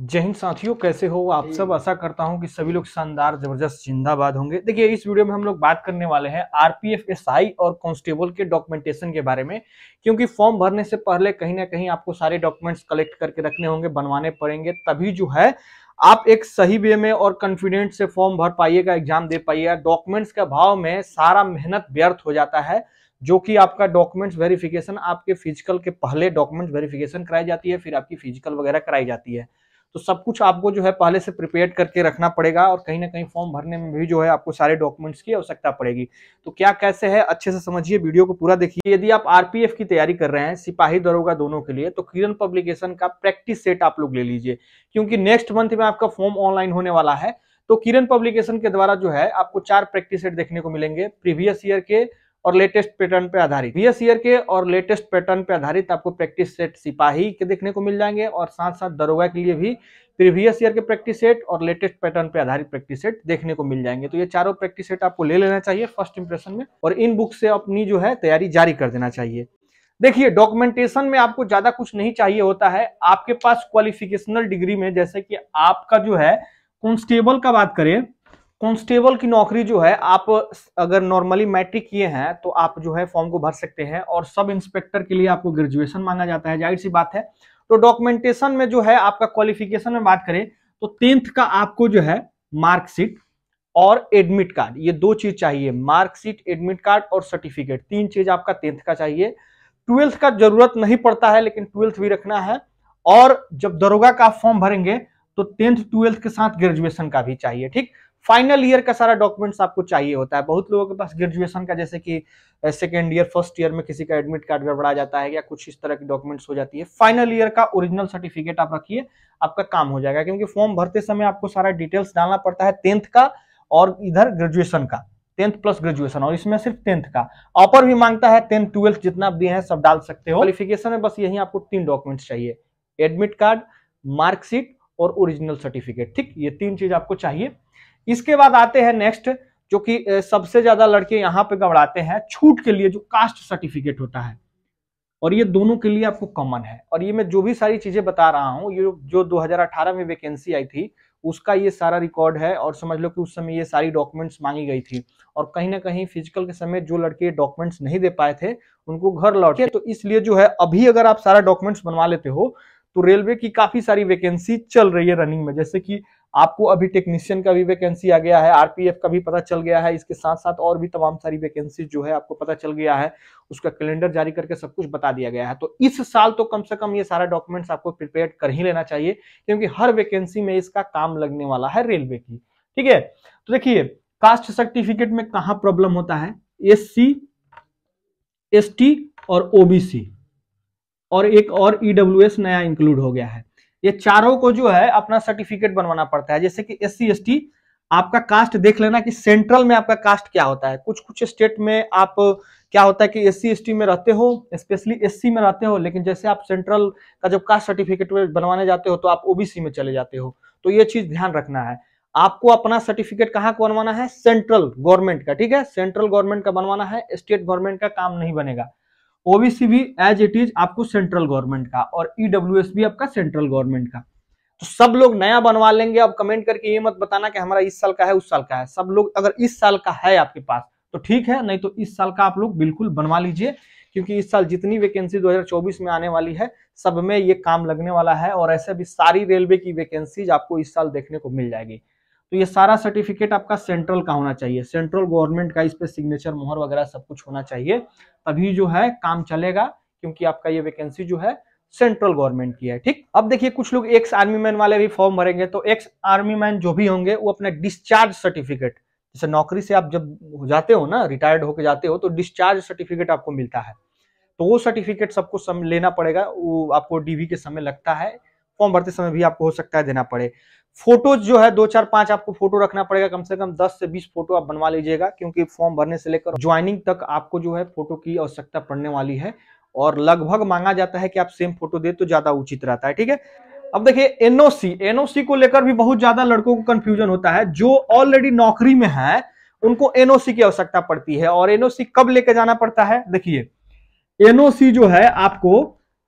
जय हिंद साथियों कैसे हो आप सब आशा करता हूं कि सभी लोग शानदार जबरदस्त जिंदाबाद होंगे देखिए इस वीडियो में हम लोग बात करने वाले हैं आरपीएफ एसआई और कांस्टेबल के डॉक्यूमेंटेशन के बारे में क्योंकि फॉर्म भरने से पहले कहीं ना कहीं आपको सारे डॉक्यूमेंट्स कलेक्ट करके रखने होंगे बनवाने पड़ेंगे तभी जो है आप एक सही वे में और कॉन्फिडेंट से फॉर्म भर पाइएगा एग्जाम दे पाइएगा डॉक्यूमेंट्स के अभाव में सारा मेहनत व्यर्थ हो जाता है जो कि आपका डॉक्यूमेंट्स वेरिफिकेशन आपके फिजिकल के पहले डॉक्यूमेंट्स वेरिफिकेशन कराई जाती है फिर आपकी फिजिकल वगैरह कराई जाती है तो सब कुछ आपको जो है पहले से प्रिपेयर करके रखना पड़ेगा और कहीं ना कहीं फॉर्म भरने में भी जो है आपको सारे डॉक्यूमेंट्स की आवश्यकता पड़ेगी तो क्या कैसे है अच्छे से समझिए वीडियो को पूरा देखिए यदि आप आरपीएफ की तैयारी कर रहे हैं सिपाही दरोगा दोनों के लिए तो किरण पब्लिकेशन का प्रैक्टिस सेट आप लोग ले लीजिए क्योंकि नेक्स्ट मंथ में आपका फॉर्म ऑनलाइन होने वाला है तो किरण पब्लिकेशन के द्वारा जो है आपको चार प्रैक्टिस सेट देखने को मिलेंगे प्रीवियस ईयर के और लेटेस्ट पैटर्न पे आधारित बीएस ईयर के और लेटेस्ट पैटर्न पे आधारित आपको प्रैक्टिस सेट सिपाही के देखने को मिल जाएंगे और साथ साथ दरोगा के लिए भी प्रीवियस ईयर के प्रैक्टिस सेट और लेटेस्ट पैटर्न पे आधारित प्रैक्टिस सेट देखने को मिल जाएंगे तो ये चारों प्रैक्टिस सेट आपको ले लेना चाहिए फर्स्ट इंप्रेशन में और इन बुक से अपनी जो है तैयारी जारी कर देना चाहिए देखिए डॉक्यूमेंटेशन में आपको ज्यादा कुछ नहीं चाहिए होता है आपके पास क्वालिफिकेशनल डिग्री में जैसे कि आपका जो है कॉन्स्टेबल का बात करें कांस्टेबल की नौकरी जो है आप अगर नॉर्मली मैट्रिक किए हैं तो आप जो है फॉर्म को भर सकते हैं और सब इंस्पेक्टर के लिए आपको ग्रेजुएशन मांगा जाता है जाहिर सी बात है तो डॉक्यूमेंटेशन में जो है आपका क्वालिफिकेशन में बात करें तो टेंथ का आपको जो है मार्कशीट और एडमिट कार्ड ये दो चीज चाहिए मार्कशीट एडमिट कार्ड और सर्टिफिकेट तीन चीज आपका टेंथ का चाहिए ट्वेल्थ का जरूरत नहीं पड़ता है लेकिन ट्वेल्थ भी रखना है और जब दरोगा का फॉर्म भरेंगे तो टेंथ ट्वेल्थ के साथ ग्रेजुएशन का भी चाहिए ठीक फाइनल ईयर का सारा डॉक्यूमेंट्स आपको चाहिए होता है बहुत लोगों के पास ग्रेजुएशन का जैसे कि सेकेंड ईयर फर्स्ट ईयर में किसी का एडमिट कार्ड गड़बड़ा जाता है या कुछ इस तरह की डॉक्यूमेंट्स हो जाती है फाइनल ईयर का ओरिजिनल सर्टिफिकेट आप रखिए आपका काम हो जाएगा क्योंकि फॉर्म भरते समय आपको सारा डिटेल्स डालना पड़ता है टेंथ का और इधर ग्रेजुएशन का टेंथ प्लस ग्रेजुएशन और इसमें सिर्फ टेंथ का ऑपर भी मांगता है टेंथ ट्वेल्थ जितना भी है सब डाल सकते हो क्वालिफिकेशन में बस यही आपको तीन डॉक्यूमेंट्स चाहिए एडमिट कार्ड मार्कशीट और ओरिजिनल सर्टिफिकेट ठीक ये तीन चीज आपको चाहिए इसके बाद आते हैं नेक्स्ट जो कि सबसे ज्यादा लड़के यहाँ पे घबराते हैं छूट के लिए जो कास्ट सर्टिफिकेट होता है और ये दोनों के लिए आपको कॉमन है और ये मैं जो भी सारी चीजें बता रहा हूँ ये जो 2018 में वैकेंसी आई थी उसका ये सारा रिकॉर्ड है और समझ लो कि उस समय ये सारी डॉक्यूमेंट्स मांगी गई थी और कहीं ना कहीं फिजिकल के समय जो लड़के डॉक्यूमेंट्स नहीं दे पाए थे उनको घर लौटे तो इसलिए जो है अभी अगर आप सारा डॉक्यूमेंट्स बनवा लेते हो तो रेलवे की काफी सारी वैकेंसी चल रही है रनिंग में जैसे कि आपको अभी टेक्नीशियन का भी वैकेंसी आ गया है आरपीएफ का भी पता चल गया है इसके साथ साथ और भी तमाम सारी वैकेंसी जो है आपको पता चल गया है उसका कैलेंडर जारी करके सब कुछ बता दिया गया है तो इस साल तो कम से कम ये सारा डॉक्यूमेंट्स आपको प्रिपेयर कर ही लेना चाहिए क्योंकि हर वैकेंसी में इसका काम लगने वाला है रेलवे की ठीक है तो देखिए कास्ट सर्टिफिकेट में कहा प्रॉब्लम होता है एस सी एस टी और ओबीसी और एक और ईडब्ल्यू e नया इंक्लूड हो गया है ये चारों को जो है अपना सर्टिफिकेट बनवाना पड़ता है जैसे कि एस सी आपका कास्ट देख लेना कि सेंट्रल में आपका कास्ट क्या होता है कुछ कुछ स्टेट में आप क्या होता है कि एस सी में रहते हो स्पेशली एस में रहते हो लेकिन जैसे आप सेंट्रल का जब कास्ट सर्टिफिकेट बनवाने जाते हो तो आप ओबीसी में चले जाते हो तो ये चीज ध्यान रखना है आपको अपना सर्टिफिकेट कहाँ को बनवाना है सेंट्रल गवर्नमेंट का ठीक है सेंट्रल गवर्नमेंट का बनवाना है स्टेट गवर्नमेंट का काम नहीं बनेगा ओबीसी भी एज इट इज आपको सेंट्रल गवर्नमेंट का और ईडब्ल्यू e भी आपका सेंट्रल गवर्नमेंट का तो सब लोग नया बनवा लेंगे अब कमेंट करके ये मत बताना कि हमारा इस साल का है उस साल का है सब लोग अगर इस साल का है आपके पास तो ठीक है नहीं तो इस साल का आप लोग बिल्कुल बनवा लीजिए क्योंकि इस साल जितनी वैकेंसी 2024 में आने वाली है सब में ये काम लगने वाला है और ऐसे भी सारी रेलवे की वैकेंसीज आपको इस साल देखने को मिल जाएगी तो ये सारा सर्टिफिकेट आपका सेंट्रल का होना चाहिए सेंट्रल गवर्नमेंट का इस पर सिग्नेचर मोहर वगैरह सब कुछ होना चाहिए तभी जो है काम चलेगा क्योंकि आपका ये वैकेंसी जो है सेंट्रल गवर्नमेंट की है ठीक अब देखिए कुछ लोग एक्स आर्मी मैन वाले भी फॉर्म भरेंगे तो एक्स आर्मी मैन जो भी होंगे वो अपना डिस्चार्ज सर्टिफिकेट जैसे नौकरी से आप जब जाते हो ना रिटायर्ड होकर जाते हो तो डिस्चार्ज सर्टिफिकेट आपको मिलता है तो वो सर्टिफिकेट सबको सम लेना पड़ेगा वो आपको डीवी के समय लगता है फॉर्म भरते समय भी आपको हो सकता है देना पड़े फोटो जो है दो चार पांच आपको फोटो रखना पड़ेगा कम से कम दस से बीस फोटो आप बनवा लीजिएगा क्योंकि फॉर्म भरने से लेकर ज्वाइनिंग तक आपको जो है फोटो की आवश्यकता पड़ने वाली है और लगभग मांगा जाता है कि आप सेम फोटो दे तो ज्यादा उचित रहता है ठीक है अब देखिए एनओसी एनओसी को लेकर भी बहुत ज्यादा लड़कों को कंफ्यूजन होता है जो ऑलरेडी नौकरी में है उनको एनओसी की आवश्यकता पड़ती है और एनओसी कब लेके जाना पड़ता है देखिए एनओसी जो है आपको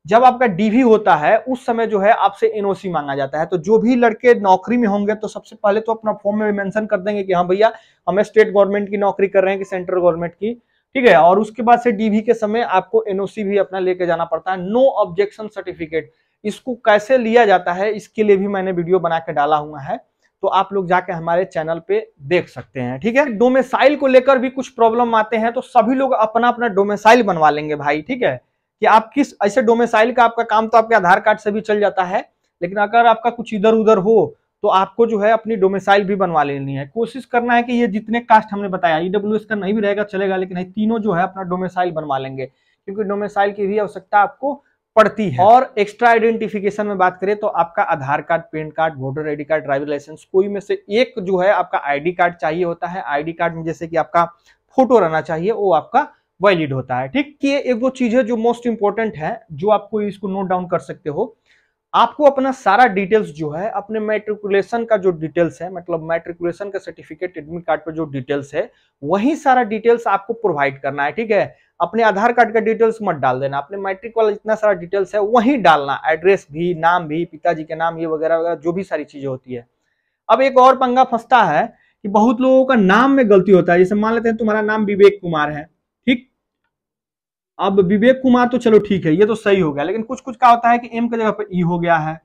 जब आपका डीवी होता है उस समय जो है आपसे एनओसी मांगा जाता है तो जो भी लड़के नौकरी में होंगे तो सबसे पहले तो अपना फॉर्म में मेंशन कर देंगे कि हाँ भैया हमें स्टेट गवर्नमेंट की नौकरी कर रहे हैं कि सेंट्रल गवर्नमेंट की ठीक है और उसके बाद से डीवी के समय आपको एनओसी भी अपना लेके जाना पड़ता है नो ऑब्जेक्शन सर्टिफिकेट इसको कैसे लिया जाता है इसके लिए भी मैंने वीडियो बना के डाला हुआ है तो आप लोग जाके हमारे चैनल पे देख सकते हैं ठीक है डोमेसाइल को लेकर भी कुछ प्रॉब्लम आते हैं तो सभी लोग अपना अपना डोमेसाइल बनवा लेंगे भाई ठीक है कि आप किस ऐसे डोमेसाइल का आपका काम तो आपके आधार कार्ड से भी चल जाता है लेकिन अगर आपका कुछ इधर उधर हो तो आपको जो है अपनी डोमेसाइल भी बनवा लेनी है कोशिश करना है कि ये जितने कास्ट हमने बताया ईडब्ल्यू e का नहीं भी रहेगा चलेगा लेकिन तीनों जो है अपना डोमेसाइल बनवा लेंगे क्योंकि डोमेसाइल की भी आवश्यकता आपको पड़ती है हाँ। और एक्स्ट्रा आइडेंटिफिकेशन में बात करें तो आपका Aadhaar card PAN card voter ID card driving licence कोई में से एक जो है आपका आईडी कार्ड चाहिए होता है आईडी कार्ड में जैसे कि आपका फोटो रहना चाहिए वो आपका वैलिड होता है ठीक ये एक वो चीज है जो मोस्ट इंपॉर्टेंट है जो आपको इसको नोट डाउन कर सकते हो आपको अपना सारा डिटेल्स जो है अपने मैट्रिकुलेशन का जो डिटेल्स है मतलब मैट्रिकुलेशन का सर्टिफिकेट एडमिट कार्ड पर जो डिटेल्स है वही सारा डिटेल्स आपको प्रोवाइड करना है ठीक है अपने आधार कार्ड का डिटेल्स मत डाल देना अपने मैट्रिक वाला जितना सारा डिटेल्स है वही डालना एड्रेस भी नाम भी पिताजी के नाम ये वगैरह वगैरह जो भी सारी चीजें होती है अब एक और पंगा फंसता है कि बहुत लोगों का नाम में गलती होता है जैसे मान लेते हैं तुम्हारा नाम विवेक कुमार है अब विवेक कुमार तो चलो ठीक है ये तो सही हो गया लेकिन कुछ कुछ का होता है कि एम के जगह पर ई e हो गया है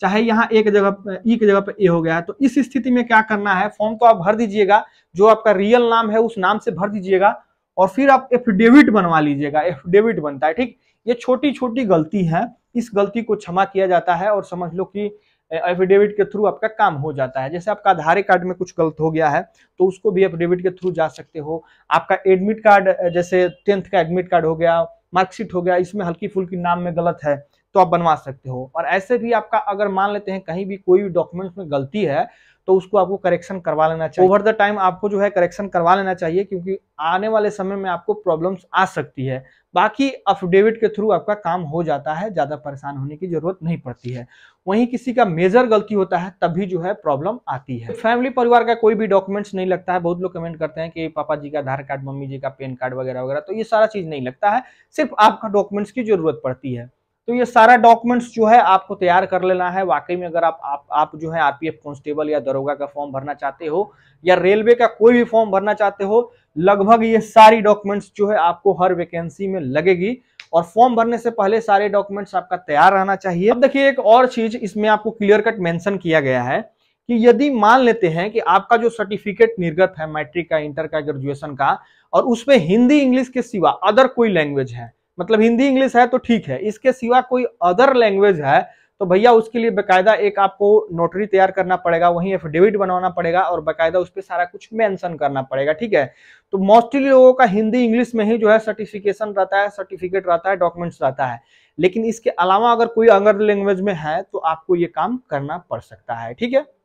चाहे यहाँ ए के जगह पर ई e के जगह पर ए हो गया है तो इस स्थिति में क्या करना है फॉर्म तो आप भर दीजिएगा जो आपका रियल नाम है उस नाम से भर दीजिएगा और फिर आप एफिडेविट बनवा लीजिएगा एफिडेविट बनता है ठीक ये छोटी छोटी गलती है इस गलती को क्षमा किया जाता है और समझ लो कि एफिडेविट के थ्रू आपका काम हो जाता है जैसे आपका आधार कार्ड में कुछ गलत हो गया है तो उसको भी एफिडेविट के थ्रू जा सकते हो आपका एडमिट कार्ड जैसे टेंथ का एडमिट कार्ड हो गया मार्कशीट हो गया इसमें हल्की फुल्की नाम में गलत है तो आप बनवा सकते हो और ऐसे भी आपका अगर मान लेते हैं कहीं भी कोई भी डॉक्यूमेंट्स में गलती है तो उसको आपको करेक्शन करवा लेना चाहिए ओवर द टाइम आपको जो है करेक्शन करवा लेना चाहिए क्योंकि आने वाले समय में आपको प्रॉब्लम्स आ सकती है बाकी अफिडेविट के थ्रू आपका काम हो जाता है ज़्यादा परेशान होने की जरूरत नहीं पड़ती है वहीं किसी का मेजर गलती होता है तभी जो है प्रॉब्लम आती है फैमिली परिवार का कोई भी डॉक्यूमेंट्स नहीं लगता है बहुत लोग कमेंट करते हैं कि पापा जी का आधार कार्ड मम्मी जी का पेन कार्ड वगैरह वगैरह तो ये सारा चीज नहीं लगता है सिर्फ आपका डॉक्यूमेंट्स की जरूरत पड़ती है तो ये सारा डॉक्यूमेंट्स जो है आपको तैयार कर लेना है वाकई में अगर आप आप आप जो है आरपीएफ कॉन्स्टेबल या दरोगा का फॉर्म भरना चाहते हो या रेलवे का कोई भी फॉर्म भरना चाहते हो लगभग ये सारी डॉक्यूमेंट्स जो है आपको हर वैकेंसी में लगेगी और फॉर्म भरने से पहले सारे डॉक्यूमेंट्स आपका तैयार रहना चाहिए अब देखिए एक और चीज इसमें आपको क्लियर कट मेंशन किया गया है कि यदि मान लेते हैं कि आपका जो सर्टिफिकेट निर्गत है मैट्रिक का इंटर का ग्रेजुएशन का और उसमें हिंदी इंग्लिश के सिवा अदर कोई लैंग्वेज है मतलब हिंदी इंग्लिश है तो ठीक है इसके सिवा कोई अदर लैंग्वेज है तो भैया उसके लिए बकायदा एक आपको नोटरी तैयार करना पड़ेगा वहीं एफिडेविट बनाना पड़ेगा और बकायदा उस पर सारा कुछ मेंशन करना पड़ेगा ठीक है तो मोस्टली लोगों का हिंदी इंग्लिश में ही जो है सर्टिफिकेशन रहता है सर्टिफिकेट रहता है डॉक्यूमेंट्स रहता है लेकिन इसके अलावा अगर कोई अगर लैंग्वेज में है तो आपको ये काम करना पड़ सकता है ठीक है